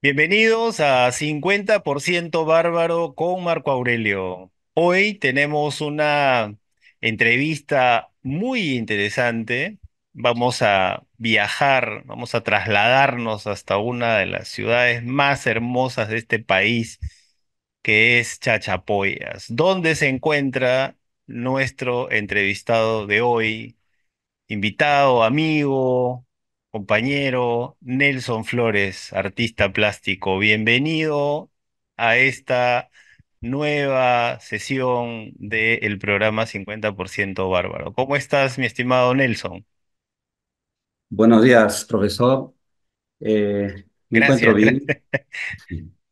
Bienvenidos a 50% Bárbaro con Marco Aurelio. Hoy tenemos una entrevista muy interesante. Vamos a viajar, vamos a trasladarnos hasta una de las ciudades más hermosas de este país, que es Chachapoyas, donde se encuentra nuestro entrevistado de hoy, invitado, amigo, compañero Nelson Flores, artista plástico. Bienvenido a esta nueva sesión del programa 50% Bárbaro. ¿Cómo estás, mi estimado Nelson? Buenos días, profesor. Eh, me encuentro bien.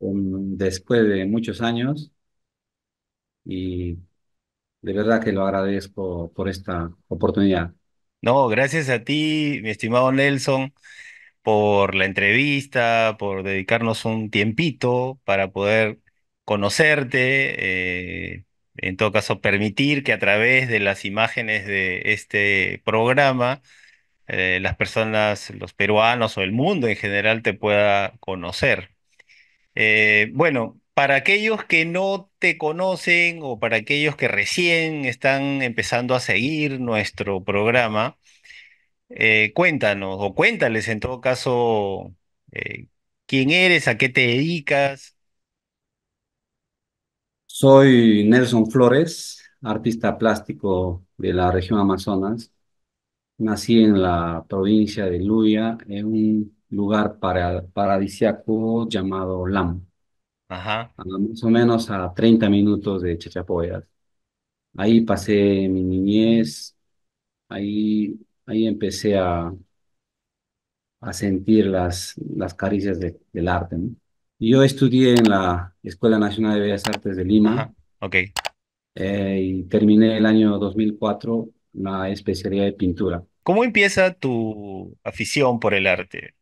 Em, después de muchos años y de verdad que lo agradezco por esta oportunidad. No, gracias a ti, mi estimado Nelson, por la entrevista, por dedicarnos un tiempito para poder conocerte, eh, en todo caso permitir que a través de las imágenes de este programa eh, las personas, los peruanos o el mundo en general te pueda conocer. Eh, bueno, para aquellos que no te conocen o para aquellos que recién están empezando a seguir nuestro programa, eh, cuéntanos o cuéntales en todo caso eh, quién eres, a qué te dedicas. Soy Nelson Flores, artista plástico de la región Amazonas. Nací en la provincia de Luya, en un lugar para, paradisiaco llamado Lam. Ajá. Ah, más o menos a 30 minutos de Chachapoyas. Ahí pasé mi niñez, ahí, ahí empecé a, a sentir las, las caricias del arte, Yo estudié en la Escuela Nacional de Bellas Artes de Lima Ajá. Eh, y terminé el año 2004 la especialidad de pintura. ¿Cómo empieza tu afición por el arte?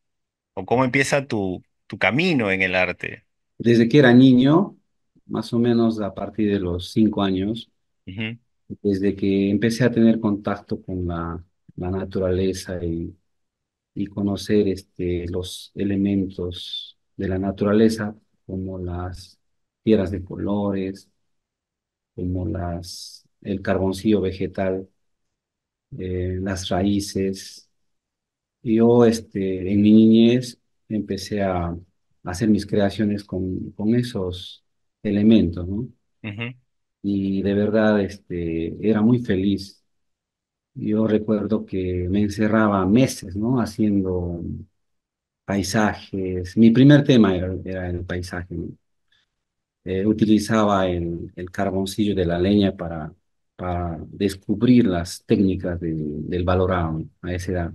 ¿O cómo empieza tu, tu camino en el arte? desde que era niño, más o menos a partir de los cinco años, desde que empecé a tener contacto con la, naturaleza y, y conocer este, los elementos de la naturaleza, como las tierras de colores, como las, el carboncillo vegetal, eh, las raíces. Yo este, en mi niñez empecé a hacer mis creaciones con, con esos elementos, ¿no? Y de verdad, este, era muy feliz. Yo recuerdo que me encerraba meses, ¿no? Haciendo paisajes. Mi primer tema era, el paisaje. Eh, utilizaba el, el, carboncillo de la leña para, para descubrir las técnicas del valorado a esa edad.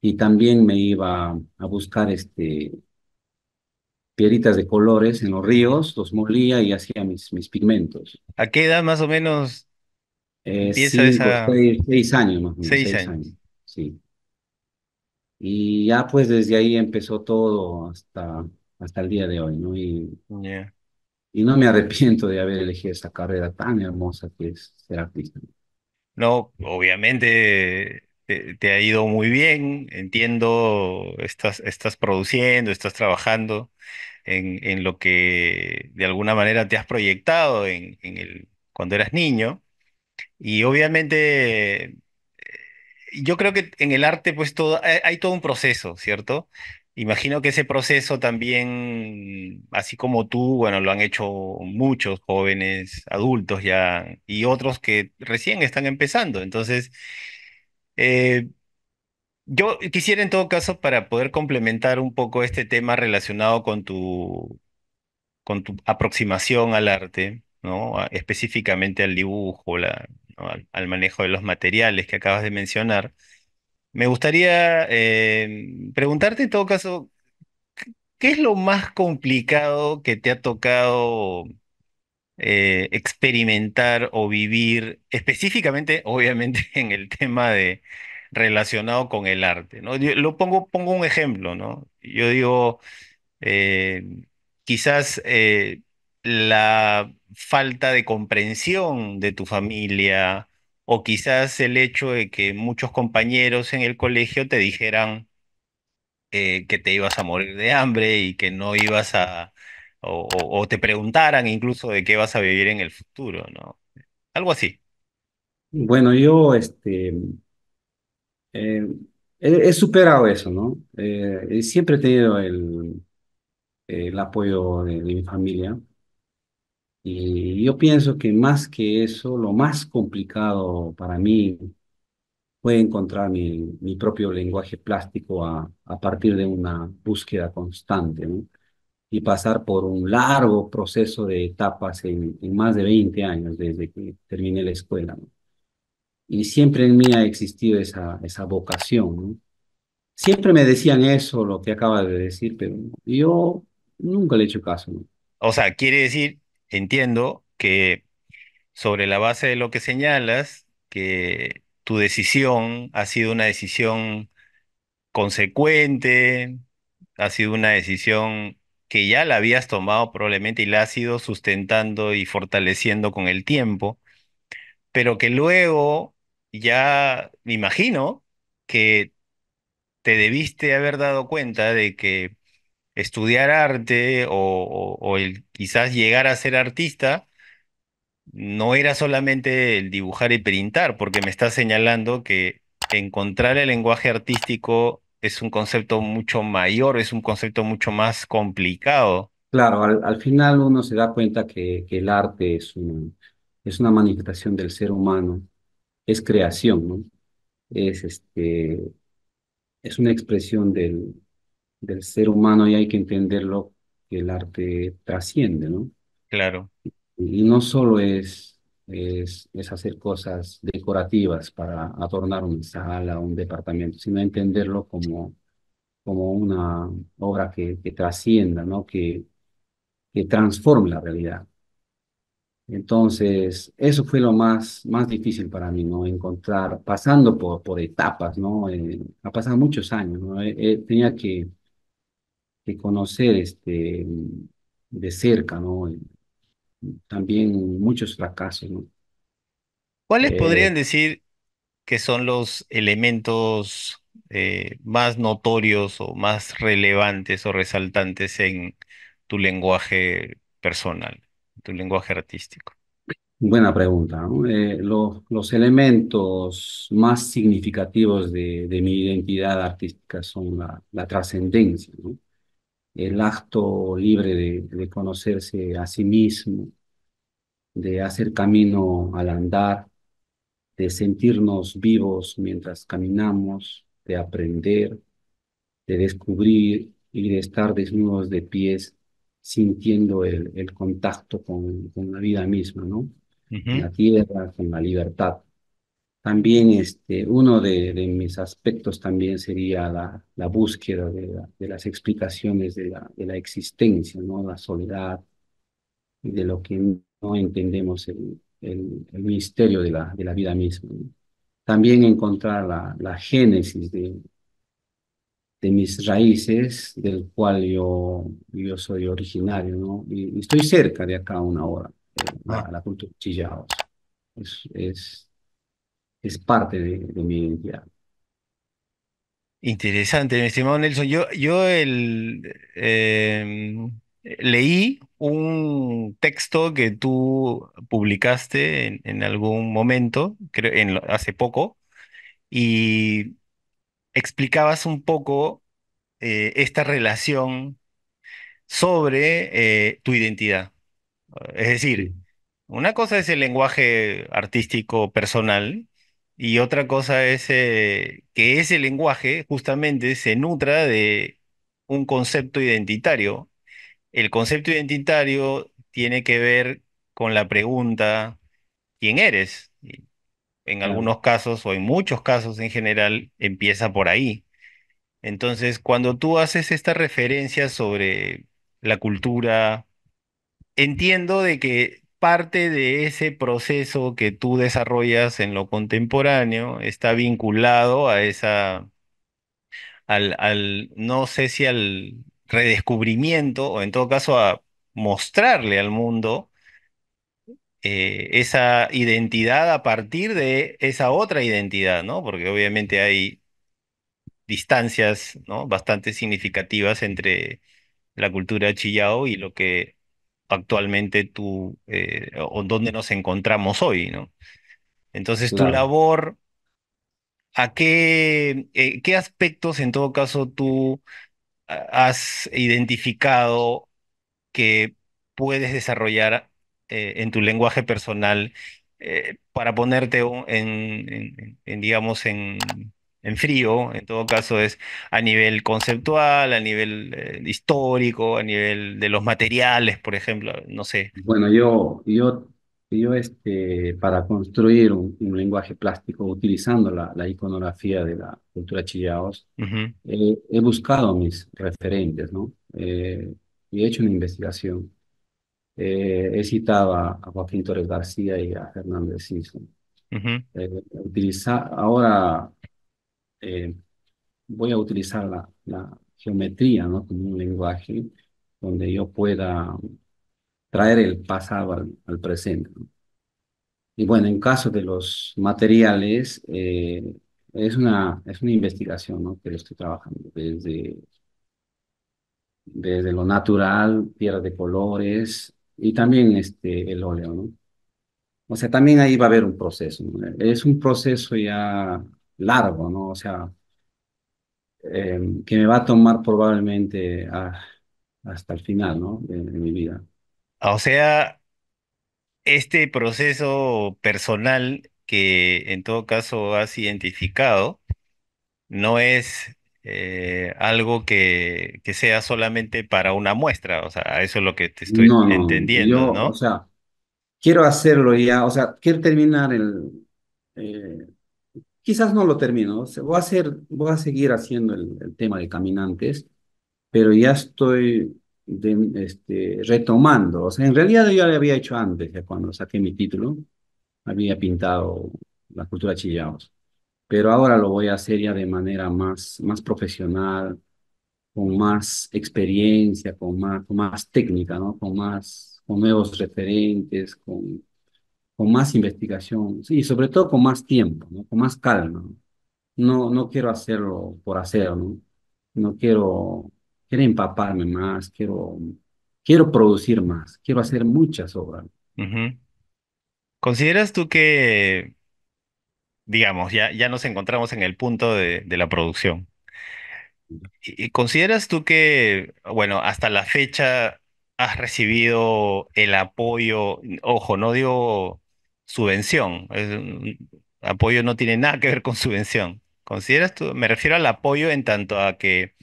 Y también me iba a buscar este, piedritas de colores en los ríos, los molía y hacía mis, mis pigmentos. ¿A qué edad más o menos eh, empieza esa...? Pues, seis, seis, años más o menos. Seis, años. Sí. Y ya pues desde ahí empezó todo hasta, hasta el día de hoy, ¿no? Y, y no me arrepiento de haber elegido esta carrera tan hermosa que es ser artista. No, obviamente te, ha ido muy bien, entiendo, estás, estás produciendo, estás trabajando en, en lo que de alguna manera te has proyectado en, en el, cuando eras niño. Y obviamente, eh, yo creo que en el arte pues todo, hay, hay todo un proceso, ¿cierto? Imagino que ese proceso también, así como tú, bueno, lo han hecho muchos jóvenes, adultos ya, y otros que recién están empezando. Entonces, eh, yo quisiera en todo caso, para poder complementar un poco este tema relacionado con tu, con tu aproximación al arte, ¿no? específicamente al dibujo, al, manejo de los materiales que acabas de mencionar, me gustaría eh, preguntarte en todo caso, ¿qué es lo más complicado que te ha tocado eh, experimentar o vivir, específicamente, obviamente, en el tema de relacionado con el arte, ¿no? lo pongo, pongo un ejemplo, ¿no? Yo digo, eh, quizás eh, la falta de comprensión de tu familia o quizás el hecho de que muchos compañeros en el colegio te dijeran que te ibas a morir de hambre y que no ibas a, o, te preguntaran incluso de qué vas a vivir en el futuro, ¿no? Algo así. Bueno, yo este, eh, he, superado eso, ¿no? Eh, siempre he tenido el, el apoyo de, de, mi familia. Y yo pienso que más que eso, lo más complicado para mí fue encontrar mi, mi propio lenguaje plástico a, a, partir de una búsqueda constante, ¿no? y pasar por un largo proceso de etapas en, más de 20 años desde que terminé la escuela. ¿no? Y siempre en mí ha existido esa, esa vocación. Siempre me decían eso, lo que acaba de decir, pero yo nunca le he hecho caso. O sea, quiere decir, entiendo que sobre la base de lo que señalas, que tu decisión ha sido una decisión consecuente, ha sido una decisión que ya la habías tomado probablemente y la has ido sustentando y fortaleciendo con el tiempo, pero que luego ya me imagino que te debiste haber dado cuenta de que estudiar arte o, quizás llegar a ser artista no era solamente el dibujar y pintar, porque me estás señalando que encontrar el lenguaje artístico es un concepto mucho mayor, es un concepto mucho más complicado. Claro, al, final uno se da cuenta que, que el arte es, es una manifestación del ser humano, es creación, ¿no? Es, este, es una expresión del, del ser humano y hay que entenderlo que el arte trasciende, ¿no? Claro. y no solo es es, hacer cosas decorativas para adornar una sala, un departamento, sino entenderlo como, como una obra que, trascienda, ¿no? que, que transforme la realidad. Entonces, eso fue lo más, más difícil para mí, ¿no? Encontrar, pasando por, por etapas, ¿no? Eh, ha pasado muchos años, ¿no? tenía que, que conocer este, de cerca, ¿no? también muchos fracasos, ¿Cuáles eh, podrían decir que son los elementos eh, más notorios o más relevantes o resaltantes en tu lenguaje personal, tu lenguaje artístico? Buena pregunta. Eh, los elementos más significativos de, mi identidad artística son la, la trascendencia, ¿no? el acto libre de, conocerse a sí mismo, de hacer camino al andar, de sentirnos vivos mientras caminamos, de aprender, de descubrir y de estar desnudos de pies, sintiendo el, contacto con, la vida misma, ¿no? La tierra, con la libertad. También este, uno de, mis aspectos también sería la, la búsqueda de, de, las explicaciones de la, de la, existencia, ¿no? la soledad, y de lo que no entendemos el, el, misterio de la, de la vida misma. También encontrar la, la génesis de, mis raíces, del cual yo, yo soy originario, ¿no? Y, estoy cerca de acá una hora, eh, ah. a la cultura es, es parte de, mi identidad. Interesante, mi estimado Nelson. Yo, yo el, em, leí un texto que tú publicaste en, algún momento, creo, en, hace poco, y explicabas un poco eh, esta relación sobre eh, tu identidad. Es decir, una cosa es el lenguaje artístico personal y otra cosa es eh, que ese lenguaje justamente se nutra de un concepto identitario. El concepto identitario tiene que ver con la pregunta, ¿quién eres? en algunos casos o en muchos casos en general empieza por ahí. Entonces, cuando tú haces esta referencia sobre la cultura, entiendo de que parte de ese proceso que tú desarrollas en lo contemporáneo está vinculado a esa, al, no sé si al redescubrimiento o en todo caso a mostrarle al mundo eh, esa identidad a partir de esa otra identidad, ¿no? Porque obviamente hay distancias, ¿no? Bastante significativas entre la cultura Chillao y lo que actualmente tú eh, o dónde nos encontramos hoy, ¿no? Entonces, tu labor, ¿a qué, eh, qué aspectos en todo caso tú has identificado que puedes desarrollar eh, en tu lenguaje personal para ponerte en, en digamos, en, en frío, en todo caso es a nivel conceptual, a nivel eh, histórico, a nivel de los materiales, por ejemplo, no sé. Bueno, yo, yo, yo este, para construir un, lenguaje plástico utilizando la, iconografía de la cultura chillaos, eh, he buscado mis referentes, ¿no? Eh, y he hecho una investigación. he citado a, Joaquín Torres García y a Hernández Simpson. Uh ahora eh, voy a utilizar la, geometría ¿no? como un lenguaje donde yo pueda traer el pasado al, presente. Y bueno, en caso de los materiales, eh, es, una, es una investigación ¿no? que estoy trabajando desde, desde lo natural, tierra de colores y también este, el óleo. ¿no? O sea, también ahí va a haber un proceso. Es un proceso ya largo, ¿no? O sea, em, que me va a tomar probablemente ah, hasta el final, ¿no? De, mi vida. Ah, o sea, este proceso personal que en todo caso has identificado no es eh, algo que, que, sea solamente para una muestra, o sea, eso es lo que te estoy entendiendo, ¿no? O sea, quiero hacerlo ya, o sea, quiero terminar el, eh, quizás no lo termino, voy a, hacer, voy a seguir haciendo el, tema de caminantes, pero ya estoy este, retomando, o sea, en realidad yo lo había hecho antes, ya cuando saqué mi título, había pintado la cultura chillaos, pero ahora lo voy a hacer ya de manera más, más profesional, con más experiencia, con más, con más técnica, ¿no? con, más, con nuevos referentes, con más investigación y sobre todo con más tiempo, con más calma. No, no quiero hacerlo por hacer, no quiero, quiero empaparme más, quiero, quiero producir más, quiero hacer muchas obras. ¿Consideras tú que, digamos, ya, ya nos encontramos en el punto de, de la producción? ¿Y consideras tú que, bueno, hasta la fecha has recibido el apoyo, ojo, no digo subvención. apoyo no tiene nada que ver con subvención. ¿Consideras tú? Me refiero al apoyo en tanto a que,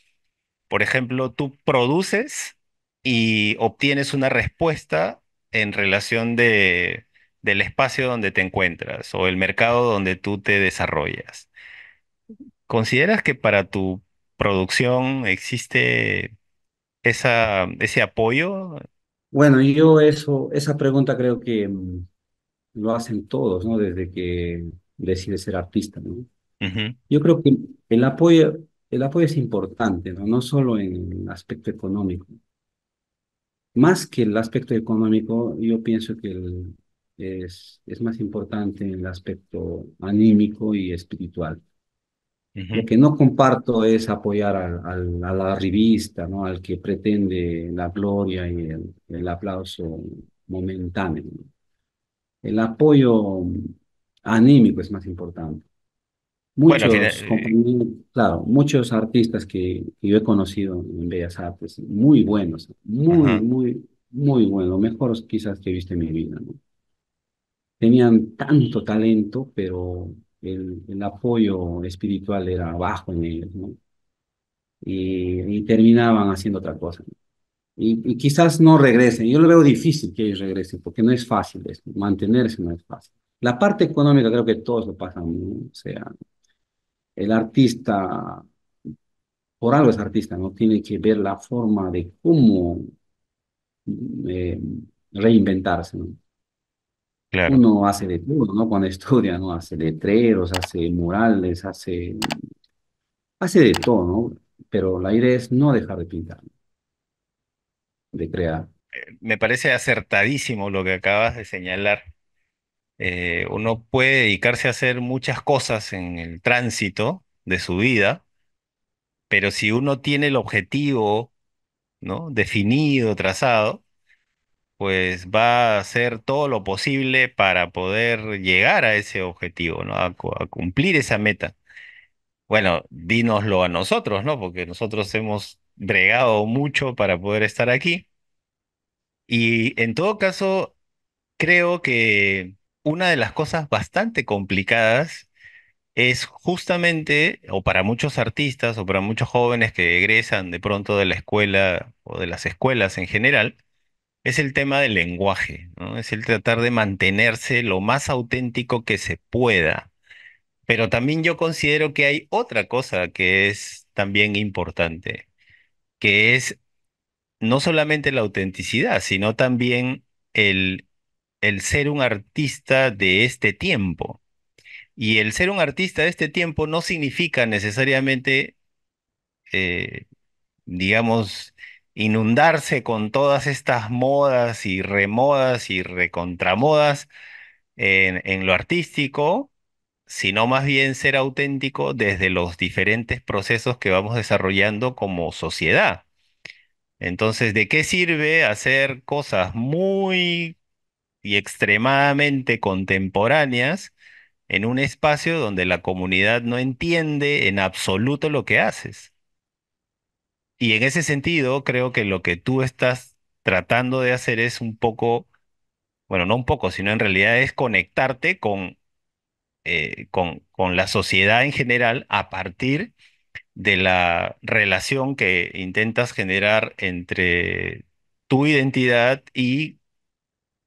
por ejemplo, tú produces y obtienes una respuesta en relación de, del espacio donde te encuentras o el mercado donde tú te desarrollas. ¿Consideras que para tu producción existe esa, ese apoyo? Bueno, yo eso, esa pregunta creo que mm, lo hacen todos, ¿no? Desde que decide ser artista, ¿no? Yo creo que el apoyo, el apoyo es importante, ¿no? No solo en el aspecto económico. Más que el aspecto económico, yo pienso que es, es más importante en el aspecto anímico y espiritual. Lo que no comparto es apoyar a la revista, ¿no? al que pretende la gloria y el, aplauso momentáneo el apoyo anímico es más importante. Muchos, eh, claro, muchos artistas que, yo he conocido en Bellas Artes, muy buenos, muy, muy, muy buenos, mejores quizás que he visto en mi vida. Tenían tanto talento, pero el, apoyo espiritual era bajo en ellos, ¿no? Y, terminaban haciendo otra cosa y, quizás no regresen. Yo lo veo difícil que ellos regresen, porque no es fácil mantenerse no es fácil. La parte económica creo que todos lo pasan, o sea, el artista, por algo es artista, ¿no? Tiene que ver la forma de cómo eh, reinventarse, Claro. Uno hace de todo, ¿no? Cuando estudia, ¿no? Hace letreros, hace murales, hace, hace de todo, ¿no? Pero la idea es no dejar de pintar. Eh, me parece acertadísimo lo que acabas de señalar. Eh, uno puede dedicarse a hacer muchas cosas en el tránsito de su vida, pero si uno tiene el objetivo ¿no? definido, trazado, pues va a hacer todo lo posible para poder llegar a ese objetivo, ¿no? A, cumplir esa meta. Bueno, dínoslo a nosotros, ¿no? Porque nosotros hemos bregado mucho para poder estar aquí. Y en todo caso, creo que una de las cosas bastante complicadas es justamente, o para muchos artistas o para muchos jóvenes que egresan de pronto de la escuela o de las escuelas en general, es el tema del lenguaje, ¿no? Es el tratar de mantenerse lo más auténtico que se pueda. Pero también yo considero que hay otra cosa que es también importante, que es no solamente la autenticidad, sino también el, ser un artista de este tiempo. Y el ser un artista de este tiempo no significa necesariamente, eh, digamos, inundarse con todas estas modas y remodas y recontramodas en lo artístico, sino más bien ser auténtico desde los diferentes procesos que vamos desarrollando como sociedad. Entonces, ¿de qué sirve hacer cosas muy y extremadamente contemporáneas en un espacio donde la comunidad no entiende en absoluto lo que haces? Y en ese sentido, creo que lo que tú estás tratando de hacer es un poco, bueno, no un poco, sino en realidad es conectarte con eh, con, con la sociedad en general a partir de la relación que intentas generar entre tu identidad y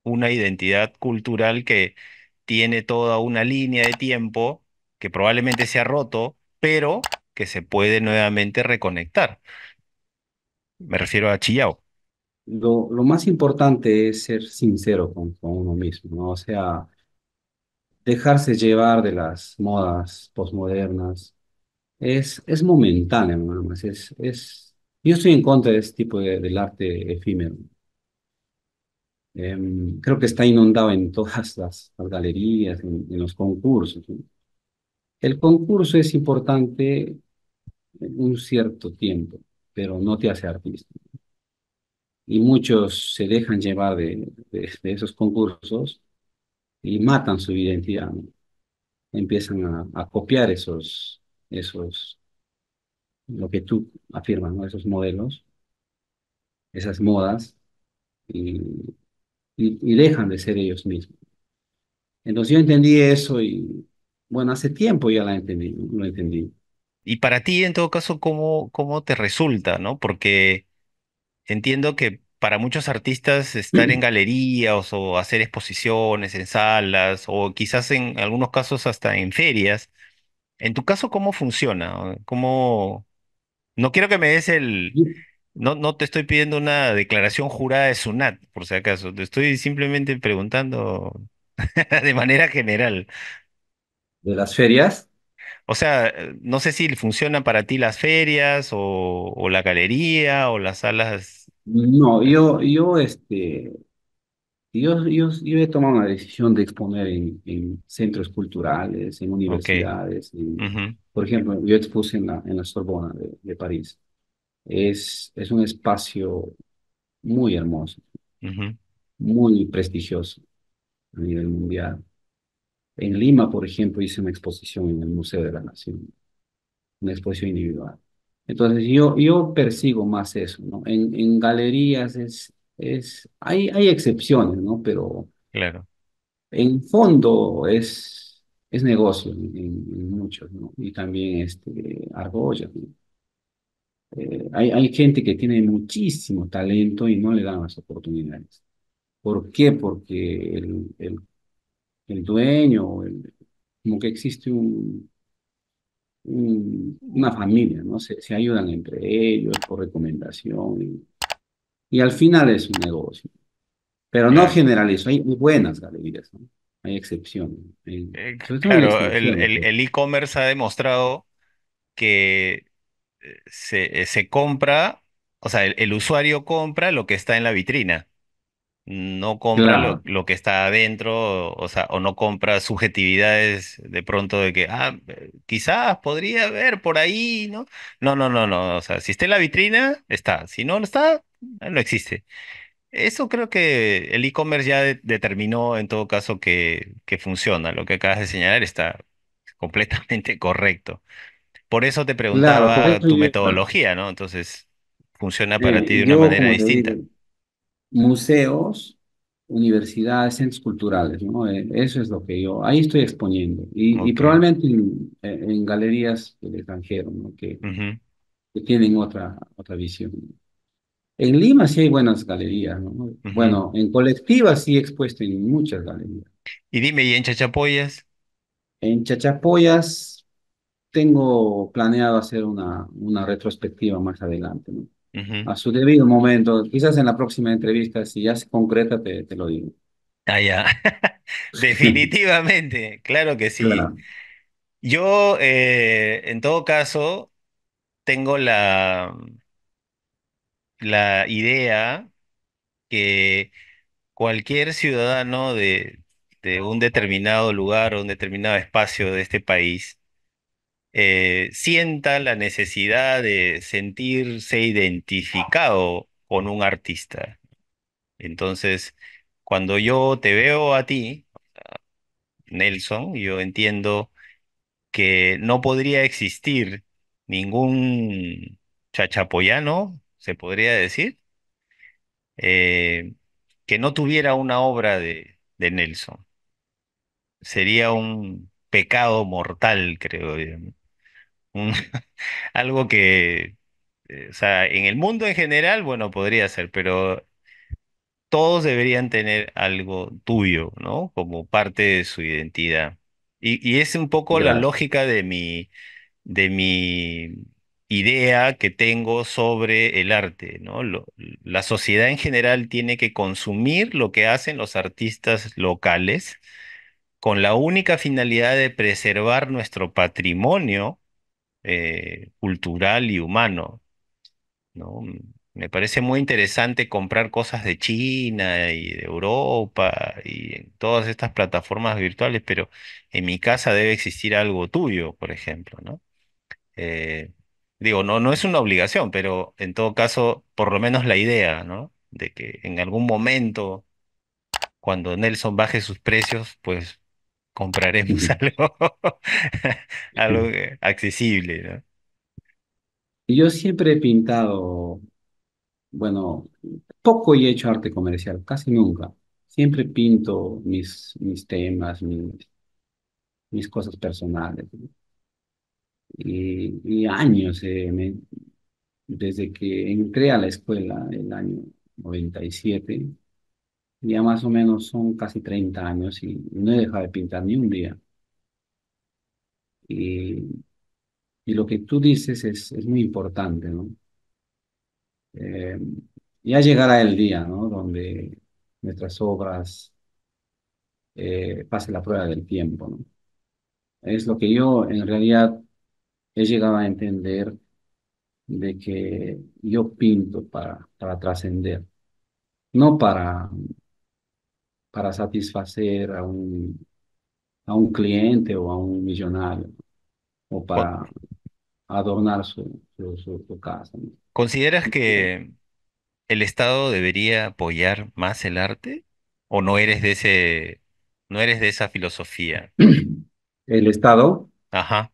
una identidad cultural que tiene toda una línea de tiempo que probablemente se ha roto, pero que se puede nuevamente reconectar. Me refiero a Chillao. Lo, más importante es ser sincero con, uno mismo, ¿no? O sea, dejarse llevar de las modas posmodernas. Es, es momentáneo, nada más. Es, es... Yo estoy en contra de este tipo de, del arte efímero. Em, creo que está inundado en todas las, galerías, en, los concursos. El concurso es importante en un cierto tiempo, pero no te hace artista. Y muchos se dejan llevar de esos concursos y matan su identidad. Empiezan a, copiar esos, esos, lo que tú afirmas, ¿no? esos modelos, esas modas, y, y, dejan de ser ellos mismos. Entonces yo entendí eso y, bueno, hace tiempo ya la entendí, lo entendí. Y para ti, en todo caso, ¿cómo, cómo te resulta, no? Porque entiendo que para muchos artistas estar en galerías o hacer exposiciones en salas o quizás en algunos casos hasta en ferias. En tu caso, ¿cómo funciona? ¿Cómo... No quiero que me des el... No, no te estoy pidiendo una declaración jurada de SUNAT, por si acaso. Te estoy simplemente preguntando de manera general. ¿De las ferias? o sea, eh, no sé si funcionan para ti las ferias o, la galería o las salas. No, yo, yo, este, yo, he tomado la decisión de exponer en, centros culturales, en universidades. por ejemplo, yo expuse en la, en Sorbona de, París. Es, un espacio muy hermoso, muy prestigioso a nivel mundial. En Lima, por ejemplo, hice una exposición en el Museo de la Nación, una exposición individual. Entonces, yo, yo persigo más eso, ¿no? En, en galerías es, es, hay, hay excepciones, ¿no? Pero claro. en fondo es, es negocio en, muchos, ¿no? Y también este, argolla, eh, hay, hay, gente que tiene muchísimo talento y no le dan las oportunidades. ¿Por qué? Porque el, el, el dueño, como que existe una familia, ¿no? Se, ayudan entre ellos por recomendación y, al final es un negocio. Pero no generalizo, hay buenas galerías, ¿no? Hay excepciones. Eh, claro, el e-commerce ha demostrado que eh, eh, se, compra, o sea, el usuario compra lo que está en la vitrina no compra lo, que está adentro, o, sea, o no compra subjetividades de pronto de que, ah, eh, quizás podría haber por ahí, ¿no? No, no, no, no, o sea, si está en la vitrina, está, si no, está, eh, no existe. Eso creo que el e-commerce ya determinó en todo caso que, que funciona, lo que acabas de señalar está completamente correcto. Por eso te preguntaba tu metodología, ¿no? Entonces, funciona para ti de una manera distinta museos, universidades, centros culturales, ¿no? Eh, eso es lo que yo, ahí estoy exponiendo. Y, probablemente en, galerías del extranjero, ¿no? Que, que, tienen otra, otra visión. En Lima sí hay buenas galerías, ¿no? Bueno, en colectivas sí he expuesto en muchas galerías. Y dime, ¿y en Chachapoyas? En Chachapoyas tengo planeado hacer una, una retrospectiva más adelante, ¿no? a su debido momento. Quizás en la próxima entrevista, si ya se concreta, te, lo digo. Ah, ya. Definitivamente, claro que sí. Yo, eh, en todo caso, tengo la, la idea que cualquier ciudadano de, de un determinado lugar o un determinado espacio de este país eh, sienta la necesidad de sentirse identificado con un artista. Entonces, cuando yo te veo a ti, Nelson, yo entiendo que no podría existir ningún chachapoyano, se podría decir, eh, que no tuviera una obra de, de, Nelson. Sería un pecado mortal, creo yo. algo que, eh, o sea, en el mundo en general, bueno, podría ser, pero todos deberían tener algo tuyo, ¿no? Como parte de su identidad. Y, es un poco la lógica de mi, de mi idea que tengo sobre el arte, ¿no? la sociedad en general tiene que consumir lo que hacen los artistas locales con la única finalidad de preservar nuestro patrimonio eh, cultural y humano. ¿no? Me parece muy interesante comprar cosas de China y de Europa y en todas estas plataformas virtuales, pero en mi casa debe existir algo tuyo, por ejemplo, ¿no? Eh, digo, no, no es una obligación, pero en todo caso, por lo menos la idea, ¿no? De que en algún momento, cuando Nelson baje sus precios, pues compraremos algo, algo accesible, ¿no? Yo siempre he pintado, bueno, poco he hecho arte comercial, casi nunca. Siempre pinto mis, mis temas, mis, mis cosas personales. Y, años, eh, desde que entré a la escuela en el año 97, ya más o menos son casi 30 años y no he dejado de pintar ni un día. Y, lo que tú dices es, muy importante, ¿no? Eh, ya llegará el día, ¿no? Donde nuestras obras eh, pasen la prueba del tiempo, ¿no? Es lo que yo en realidad he llegado a entender de que yo pinto para, para trascender, no para para satisfacer a un, a un cliente o a un millonario o para adornar su, casa. ¿Consideras este, que el Estado debería apoyar más el arte o no eres de ese no eres de esa filosofía? El Estado. Ajá.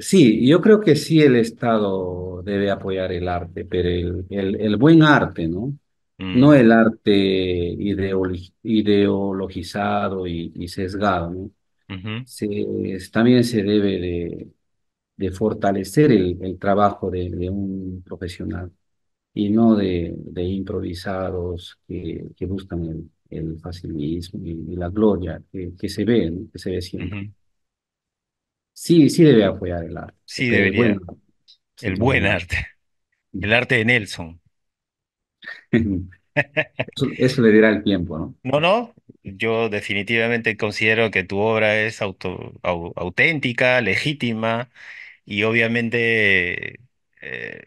Sí, yo creo que sí el Estado debe apoyar el arte, pero el, el buen arte, ¿no? no mm. el arte ideologizado y, sesgado. también se debe de, fortalecer el, trabajo de, un profesional y no de, improvisados que, buscan el, el facilismo y, la gloria que, se ve, que se ve siempre. Sí, sí debe apoyar el arte. Sí, debería. el buen arte. El arte de Nelson. Eso, le dirá el tiempo, ¿no? No, no, yo definitivamente considero que tu obra es auténtica, legítima y obviamente eh,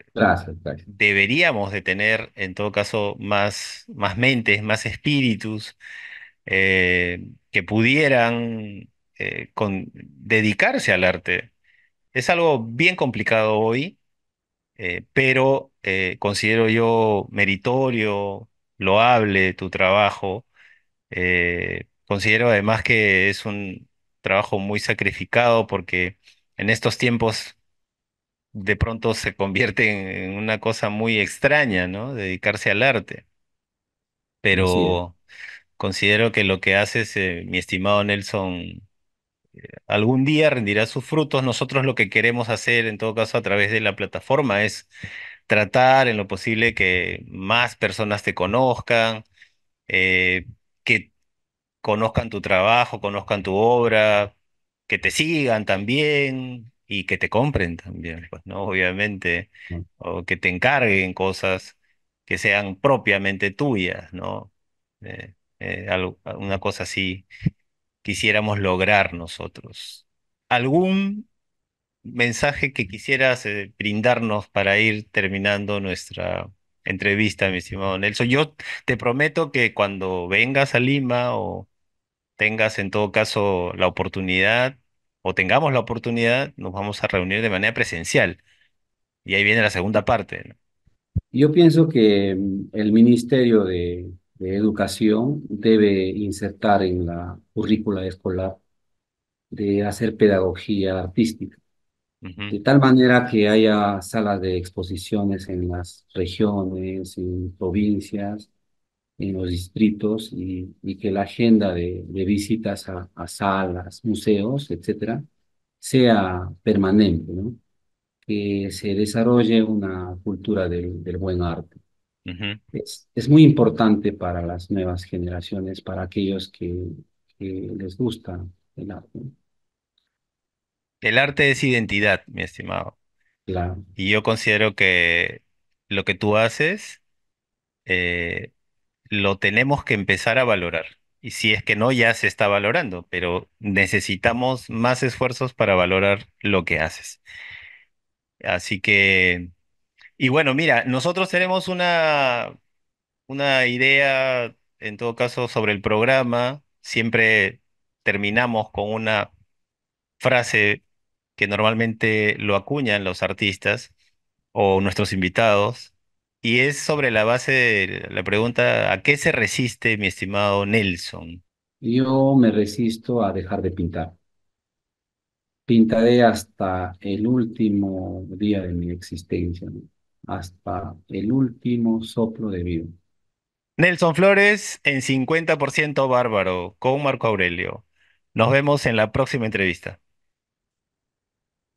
deberíamos de tener en todo caso más, más mentes, más espíritus eh, que pudieran eh, dedicarse al arte. Es algo bien complicado hoy, pero eh, considero yo meritorio, loable tu trabajo. Eh, considero además que es un trabajo muy sacrificado porque en estos tiempos de pronto se convierte en una cosa muy extraña, ¿no? Dedicarse al arte. Pero considero que lo que haces, eh, mi estimado Nelson, algún día rendirá sus frutos. Nosotros lo que queremos hacer, en todo caso, a través de la plataforma es tratar en lo posible que más personas te conozcan, eh, que conozcan tu trabajo, conozcan tu obra, que te sigan también y que te compren también, pues, ¿no? Obviamente, mm. o que te encarguen cosas que sean propiamente tuyas, ¿no? Eh, eh, una cosa así quisiéramos lograr nosotros. ¿Algún mensaje que quisieras eh, brindarnos para ir terminando nuestra entrevista, mi estimado Nelson? Yo te prometo que cuando vengas a Lima o tengas en todo caso la oportunidad o tengamos la oportunidad, nos vamos a reunir de manera presencial. Y ahí viene la segunda parte. Yo pienso que mm, el Ministerio de Educación debe insertar en la currícula escolar de hacer pedagogía artística. De tal manera que haya salas de exposiciones en las regiones, en provincias, en los distritos y, y que la agenda de, visitas a, salas, museos, etcétera, sea permanente, ¿no? Que se desarrolle una cultura del, buen arte. es, muy importante para las nuevas generaciones, para aquellos que, que les gusta el arte. El arte es identidad, mi estimado. Y yo considero que lo que tú haces eh, lo tenemos que empezar a valorar. Y si es que no, ya se está valorando, pero necesitamos más esfuerzos para valorar lo que haces. Así que, y bueno, mira, nosotros tenemos una, una idea, en todo caso, sobre el programa. Siempre terminamos con una frase que normalmente lo acuñan los artistas o nuestros invitados, y es sobre la base de la pregunta, ¿a qué se resiste mi estimado Nelson? Yo me resisto a dejar de pintar. Pintaré hasta el último día de mi existencia, hasta el último soplo de vida. Nelson Flores en 50% Bárbaro con Marco Aurelio. Nos vemos en la próxima entrevista.